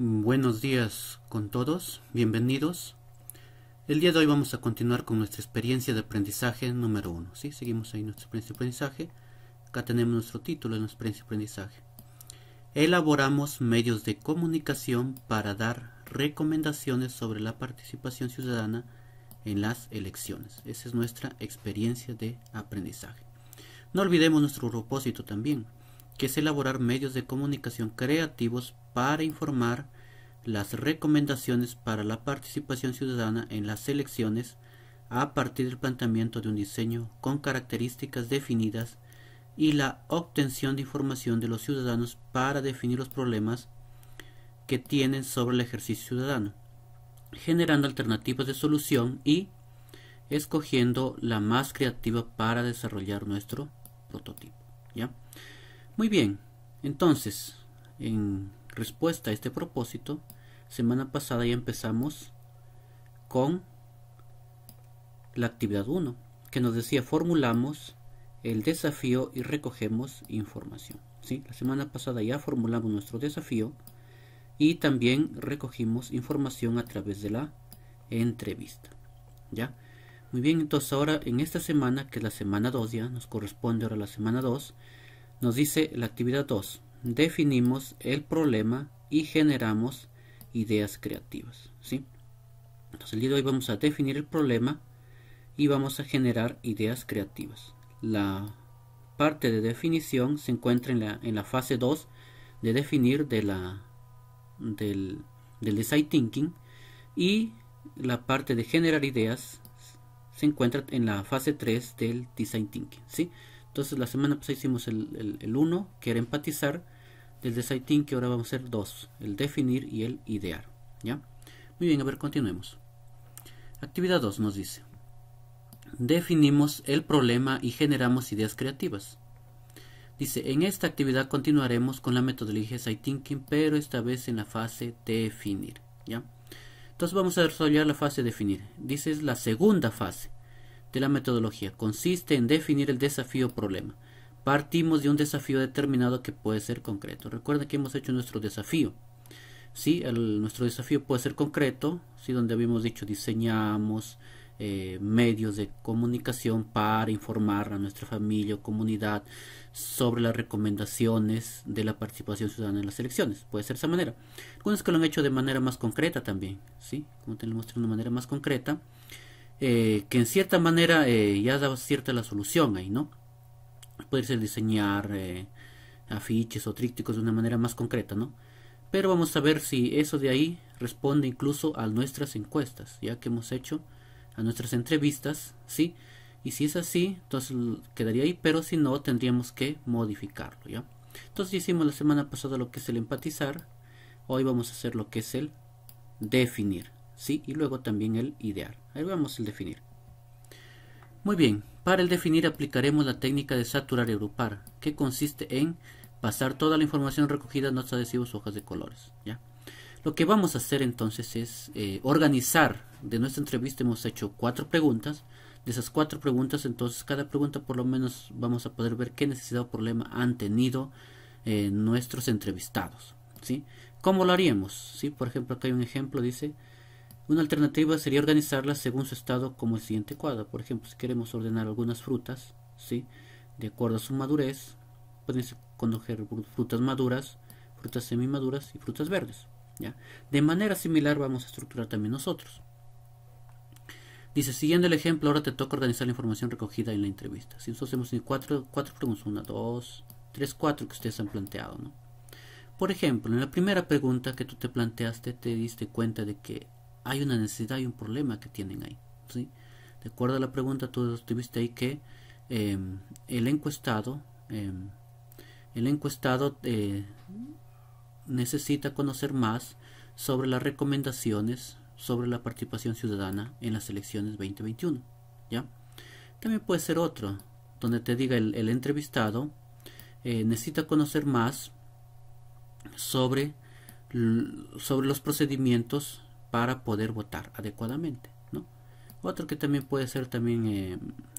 Buenos días con todos, bienvenidos. El día de hoy vamos a continuar con nuestra experiencia de aprendizaje número uno. ¿sí? Seguimos ahí nuestra experiencia de aprendizaje. Acá tenemos nuestro título de nuestra experiencia de aprendizaje. Elaboramos medios de comunicación para dar recomendaciones sobre la participación ciudadana en las elecciones. Esa es nuestra experiencia de aprendizaje. No olvidemos nuestro propósito también que es elaborar medios de comunicación creativos para informar las recomendaciones para la participación ciudadana en las elecciones a partir del planteamiento de un diseño con características definidas y la obtención de información de los ciudadanos para definir los problemas que tienen sobre el ejercicio ciudadano, generando alternativas de solución y escogiendo la más creativa para desarrollar nuestro prototipo. ¿ya? Muy bien, entonces, en respuesta a este propósito, semana pasada ya empezamos con la actividad 1, que nos decía formulamos el desafío y recogemos información. ¿sí? La semana pasada ya formulamos nuestro desafío y también recogimos información a través de la entrevista. ¿ya? Muy bien, entonces ahora en esta semana, que es la semana 2 ya, nos corresponde ahora la semana 2, nos dice la actividad 2. Definimos el problema y generamos ideas creativas. ¿sí? Entonces el día de hoy vamos a definir el problema y vamos a generar ideas creativas. La parte de definición se encuentra en la, en la fase 2 de definir de la, del, del design thinking y la parte de generar ideas se encuentra en la fase 3 del design thinking. ¿sí? Entonces la semana pasada hicimos el 1, que era empatizar, desde thinking que ahora vamos a hacer dos, el definir y el idear. ¿ya? Muy bien, a ver, continuemos. Actividad 2 nos dice, definimos el problema y generamos ideas creativas. Dice, en esta actividad continuaremos con la metodología Design Thinking, pero esta vez en la fase definir. ¿ya? Entonces vamos a desarrollar la fase definir. Dice, es la segunda fase de la metodología consiste en definir el desafío problema. Partimos de un desafío determinado que puede ser concreto. Recuerda que hemos hecho nuestro desafío. ¿sí? nuestro desafío puede ser concreto, Si, donde habíamos dicho diseñamos eh, medios de comunicación para informar a nuestra familia o comunidad sobre las recomendaciones de la participación ciudadana en las elecciones. Puede ser esa manera. Algunos que lo han hecho de manera más concreta también, ¿sí? como te de una manera más concreta. Eh, que en cierta manera eh, ya da cierta la solución ahí, ¿no? Puede ser diseñar eh, afiches o trípticos de una manera más concreta, ¿no? Pero vamos a ver si eso de ahí responde incluso a nuestras encuestas, ya que hemos hecho a nuestras entrevistas, ¿sí? Y si es así, entonces quedaría ahí, pero si no, tendríamos que modificarlo, ¿ya? Entonces hicimos la semana pasada lo que es el empatizar, hoy vamos a hacer lo que es el definir. ¿sí? y luego también el ideal. Ahí vamos el definir. Muy bien, para el definir aplicaremos la técnica de saturar y agrupar, que consiste en pasar toda la información recogida en notas adhesivos hojas de colores. ¿ya? Lo que vamos a hacer entonces es eh, organizar. De nuestra entrevista hemos hecho cuatro preguntas. De esas cuatro preguntas, entonces cada pregunta por lo menos vamos a poder ver qué necesidad o problema han tenido eh, nuestros entrevistados. ¿sí? ¿Cómo lo haríamos? ¿Sí? Por ejemplo, acá hay un ejemplo, dice una alternativa sería organizarlas según su estado como el siguiente cuadro. Por ejemplo, si queremos ordenar algunas frutas, ¿sí? de acuerdo a su madurez, pueden conocer frutas maduras, frutas semimaduras y frutas verdes. ¿ya? De manera similar vamos a estructurar también nosotros. Dice, siguiendo el ejemplo, ahora te toca organizar la información recogida en la entrevista. Si nosotros hacemos cuatro, cuatro preguntas, una, dos, tres, cuatro que ustedes han planteado. ¿no? Por ejemplo, en la primera pregunta que tú te planteaste, te diste cuenta de que hay una necesidad, y un problema que tienen ahí. ¿sí? De acuerdo a la pregunta, tú tuviste ahí que em, el encuestado, em, el encuestado eh, necesita conocer más sobre las recomendaciones sobre la participación ciudadana en las elecciones 2021. ¿ya? También puede ser otro, donde te diga el, el entrevistado eh, necesita conocer más sobre, sobre los procedimientos para poder votar adecuadamente, ¿no? Otro que también puede ser también eh,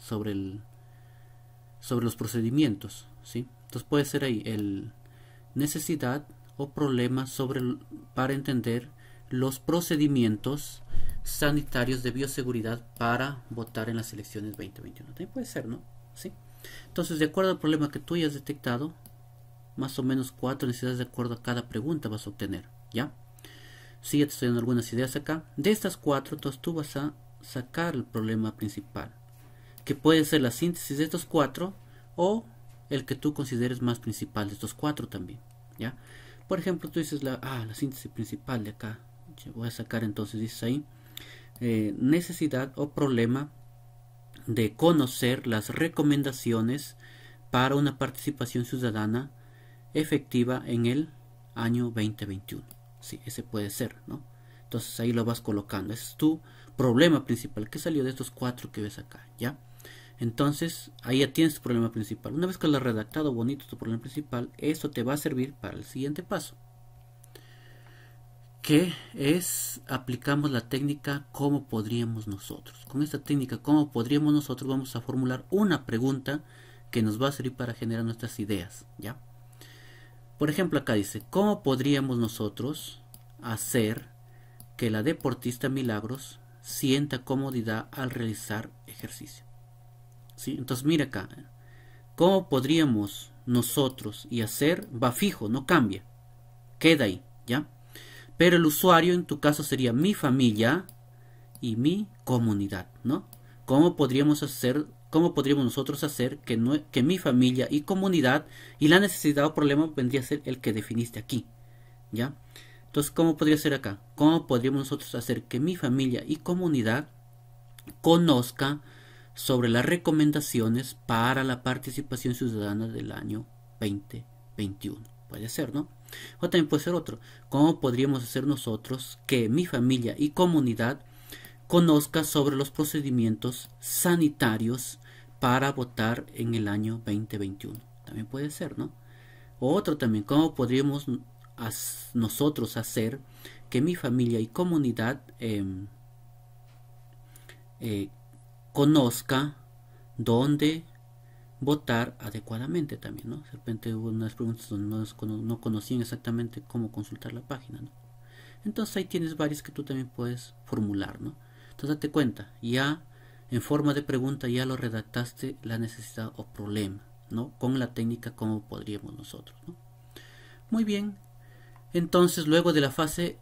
sobre el sobre los procedimientos, ¿sí? Entonces puede ser ahí el necesidad o problema sobre para entender los procedimientos sanitarios de bioseguridad para votar en las elecciones 2021. También puede ser, ¿no? ¿Sí? Entonces, de acuerdo al problema que tú hayas detectado, más o menos cuatro necesidades de acuerdo a cada pregunta vas a obtener, ¿ya? si estoy teniendo algunas ideas acá. De estas cuatro, entonces tú vas a sacar el problema principal, que puede ser la síntesis de estos cuatro o el que tú consideres más principal de estos cuatro también, ¿ya? Por ejemplo, tú dices la, ah, la síntesis principal de acá. Voy a sacar entonces, dice ahí, eh, necesidad o problema de conocer las recomendaciones para una participación ciudadana efectiva en el año 2021. Sí, ese puede ser, ¿no? Entonces ahí lo vas colocando. Ese es tu problema principal. ¿Qué salió de estos cuatro que ves acá? ¿Ya? Entonces ahí ya tienes tu problema principal. Una vez que lo has redactado bonito tu problema principal, eso te va a servir para el siguiente paso. Que es aplicamos la técnica cómo podríamos nosotros. Con esta técnica cómo podríamos nosotros vamos a formular una pregunta que nos va a servir para generar nuestras ideas, ¿ya? Por ejemplo, acá dice, ¿cómo podríamos nosotros hacer que la deportista Milagros sienta comodidad al realizar ejercicio? ¿Sí? Entonces, mira acá, ¿cómo podríamos nosotros y hacer va fijo, no cambia, queda ahí, ¿ya? Pero el usuario en tu caso sería mi familia y mi comunidad, ¿no? ¿Cómo podríamos hacer ¿Cómo podríamos nosotros hacer que, que mi familia y comunidad y la necesidad o problema vendría a ser el que definiste aquí? ¿Ya? Entonces, ¿cómo podría ser acá? ¿Cómo podríamos nosotros hacer que mi familia y comunidad conozca sobre las recomendaciones para la participación ciudadana del año 2021? Puede ser, ¿no? O también puede ser otro. ¿Cómo podríamos hacer nosotros que mi familia y comunidad conozca sobre los procedimientos sanitarios para votar en el año 2021. También puede ser, ¿no? Otro también, ¿cómo podríamos nosotros hacer que mi familia y comunidad em, eh, conozca dónde votar adecuadamente también, ¿no? De repente hubo unas preguntas donde no, no conocían exactamente cómo consultar la página, ¿no? Entonces ahí tienes varias que tú también puedes formular, ¿no? Entonces date cuenta, ya en forma de pregunta ya lo redactaste la necesidad o problema, ¿no? Con la técnica como podríamos nosotros, ¿no? Muy bien. Entonces, luego de la fase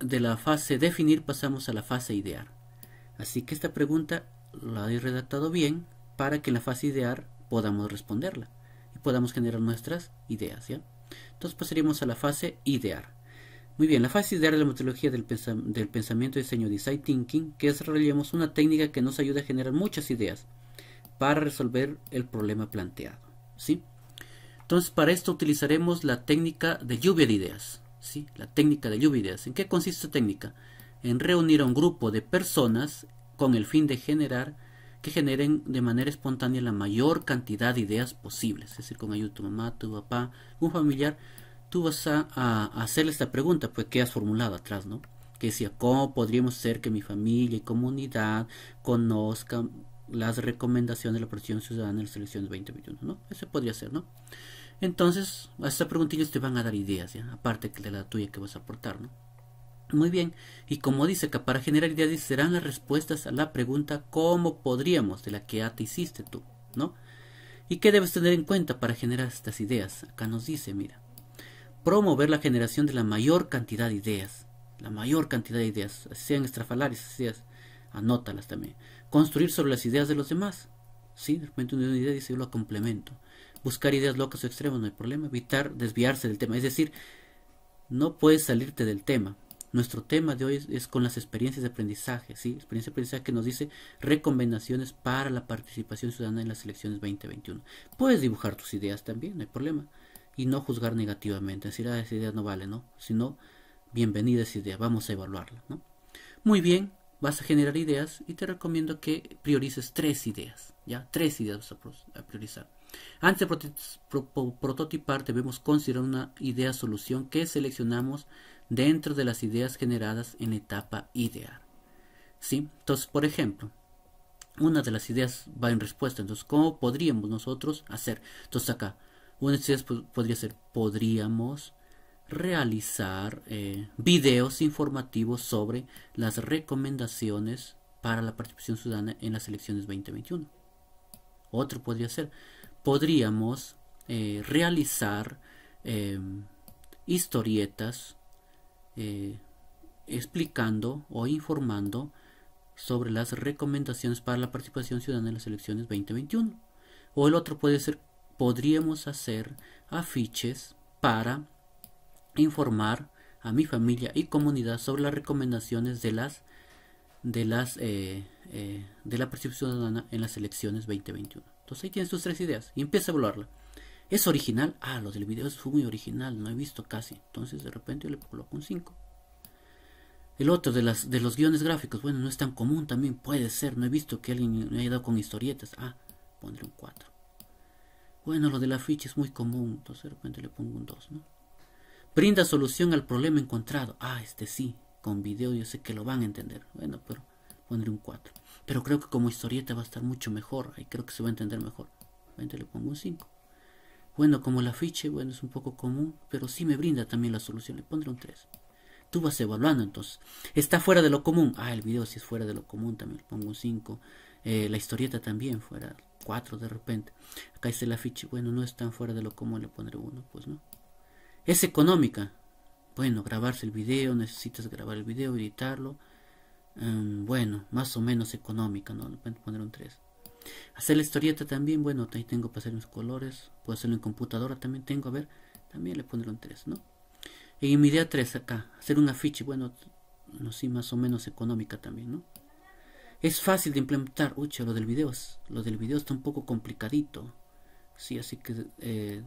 de la fase definir pasamos a la fase idear. Así que esta pregunta la he redactado bien para que en la fase idear podamos responderla y podamos generar nuestras ideas, ¿ya? Entonces pasaríamos a la fase idear. Muy bien, la fase ideal de la metodología del, pensamiento y diseño Design Thinking, que es una técnica que nos ayuda a generar muchas ideas para resolver el problema planteado. ¿sí? Entonces, para esto utilizaremos la técnica de lluvia de ideas. ¿sí? La técnica de lluvia de ideas. ¿En qué consiste esta técnica? En reunir a un grupo de personas con el fin de generar que generen de manera espontánea la mayor cantidad de ideas posibles. Es decir, con ayuda de tu mamá, tu papá, un familiar, tú vas a, hacerle esta pregunta, pues que has formulado atrás, ¿no? Que decía, ¿cómo podríamos hacer que mi familia y comunidad conozcan las recomendaciones de la protección ciudadana en Selección elecciones 2021? ¿no? Eso podría ser, ¿no? Entonces, a estas preguntillas te van a dar ideas, ¿ya? aparte de la tuya que vas a aportar, ¿no? Muy bien, y como dice acá, para generar ideas serán las respuestas a la pregunta ¿cómo podríamos? de la que ya te hiciste tú, ¿no? ¿Y qué debes tener en cuenta para generar estas ideas? Acá nos dice, mira, promover la generación de la mayor cantidad de ideas. La mayor cantidad de ideas, sean estrafalarias, sean, anótalas también. Construir sobre las ideas de los demás. Sí, de repente una idea dice yo lo complemento. Buscar ideas locas o extremas no hay problema. Evitar desviarse del tema. Es decir, no puedes salirte del tema. Nuestro tema de hoy es, con las experiencias de aprendizaje, ¿sí? Experiencia de aprendizaje que nos dice recomendaciones para la participación ciudadana en las elecciones 2021. Puedes dibujar tus ideas también, no hay problema y no juzgar negativamente, decir, ah, esa idea no vale, ¿no? Sino, bienvenida esa idea, vamos a evaluarla, ¿no? Muy bien, vas a generar ideas y te recomiendo que priorices tres ideas, ¿ya? Tres ideas a priorizar. Antes de prototipar debemos considerar una idea solución que seleccionamos dentro de las ideas generadas en la etapa idear. ¿Sí? Entonces, por ejemplo, una de las ideas va en respuesta. Entonces, ¿cómo podríamos nosotros hacer? Entonces acá, una de ellas pues, podría ser, podríamos realizar eh, videos informativos sobre las recomendaciones para la participación ciudadana en las elecciones 2021. Otro podría ser, podríamos eh, realizar em, historietas eh, explicando o informando sobre las recomendaciones para la participación ciudadana en las elecciones 2021. O el otro puede ser podríamos hacer afiches para informar a mi familia y comunidad sobre las recomendaciones de las de las eh, eh, de la percepción en las elecciones 2021 entonces ahí tienes tus tres ideas y empieza a evaluarla es original ah lo del video es muy original no he visto casi entonces de repente yo le coloco un 5 el otro de las de los guiones gráficos bueno no es tan común también puede ser no he visto que alguien haya ido con historietas ah pondré un 4 bueno, lo del afiche es muy común, entonces repente le pongo un 2, ¿no? Brinda solución al problema encontrado. Ah, este sí, con video yo sé que lo van a entender. Bueno, pero pondré un 4. Pero creo que como historieta va a estar mucho mejor, ahí creo que se va a entender mejor. le pongo un 5. Bueno, como la afiche, bueno, es un poco común, pero sí me brinda también la solución, le pondré un 3. Tú vas evaluando entonces. Está fuera de lo común. Ah, el video sí es fuera de lo común, también le pongo un 5. Eh, la historieta también fuera 4 de repente. Acá dice el afiche bueno, no es tan fuera de lo común, le pondré uno, pues no. Es económica. Bueno, grabarse el video, necesitas grabar el video, editarlo. Mm, bueno, más o menos económica, ¿no? Le poner un 3. Hacer la historieta también, bueno, ahí tengo para hacer mis colores. Puedo hacerlo en computadora también, tengo, a ver, también le pondré un 3, ¿no? Y mi idea 3 acá, hacer un afiche, bueno, no sé, sí, más o menos económica también, ¿no? Es fácil de implementar. Uy, lo del video, lo del video está un poco complicadito. Sí, así que eh,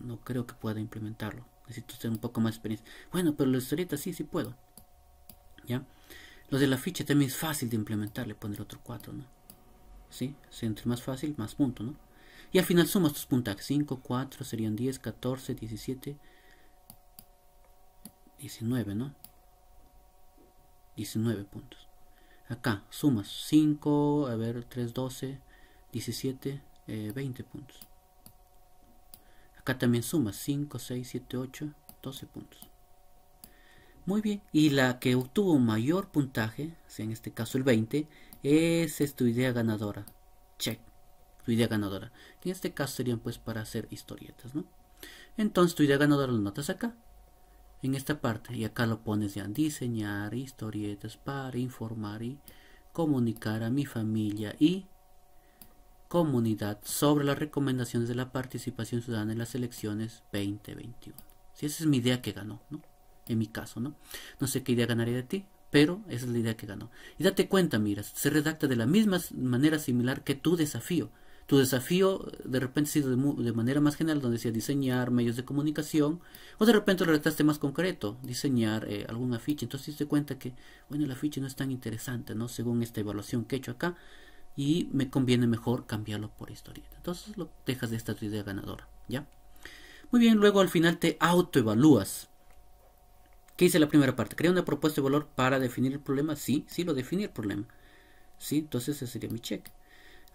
no creo que pueda implementarlo. Necesito tener un poco más experiencia. Bueno, pero la historieta sí, sí puedo. ¿Ya? Lo de la ficha también es fácil de implementar. Le poner otro 4, ¿no? Sí, si entre más fácil, más punto, ¿no? Y al final sumas tus puntajes. 5, 4, serían 10, 14, 17, 19, ¿no? 19 puntos acá sumas 5 a ver 3 12 17 20 puntos acá también sumas 5 6 7 8 12 puntos muy bien y la que obtuvo mayor puntaje en este caso el 20 esa es tu idea ganadora check tu idea ganadora en este caso serían pues para hacer historietas no entonces tu idea ganadora lo notas acá en esta parte y acá lo pones ya diseñar historietas para informar y comunicar a mi familia y comunidad sobre las recomendaciones de la participación ciudadana en las elecciones 2021. Si esa es mi idea que ganó, ¿no? En mi caso, ¿no? No sé qué idea ganaría de ti, pero esa es la idea que ganó. Y date cuenta, mira, se redacta de la misma manera similar que tu desafío. Tu desafío de repente ha sido de, manera más general, donde decía diseñar medios de comunicación, o de repente lo retaste más concreto, diseñar alguna eh, algún afiche. Entonces te das cuenta que, bueno, el afiche no es tan interesante, ¿no? Según esta evaluación que he hecho acá, y me conviene mejor cambiarlo por historieta. Entonces lo dejas de esta tu idea ganadora, ¿ya? Muy bien, luego al final te autoevalúas. ¿Qué hice la primera parte? Crea una propuesta de valor para definir el problema. Sí, sí, lo definí el problema. Sí, entonces ese sería mi cheque.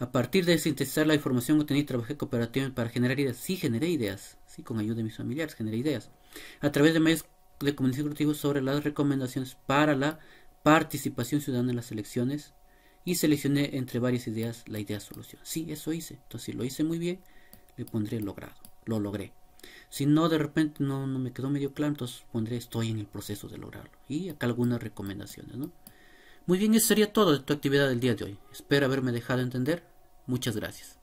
A partir de sintetizar la información que tenía trabajé cooperativamente para generar ideas. Sí, generé ideas. Sí, con ayuda de mis familiares, generé ideas. A través de medios de comunicación creativos sobre las recomendaciones para la participación ciudadana en las elecciones y seleccioné entre varias ideas la idea solución. Sí, eso hice. Entonces, si lo hice muy bien, le pondré logrado. Lo logré. Si no, de repente no, no me quedó medio claro, entonces pondré estoy en el proceso de lograrlo. Y acá algunas recomendaciones, ¿no? Muy bien, eso sería todo de tu actividad del día de hoy. Espero haberme dejado entender. Muchas gracias.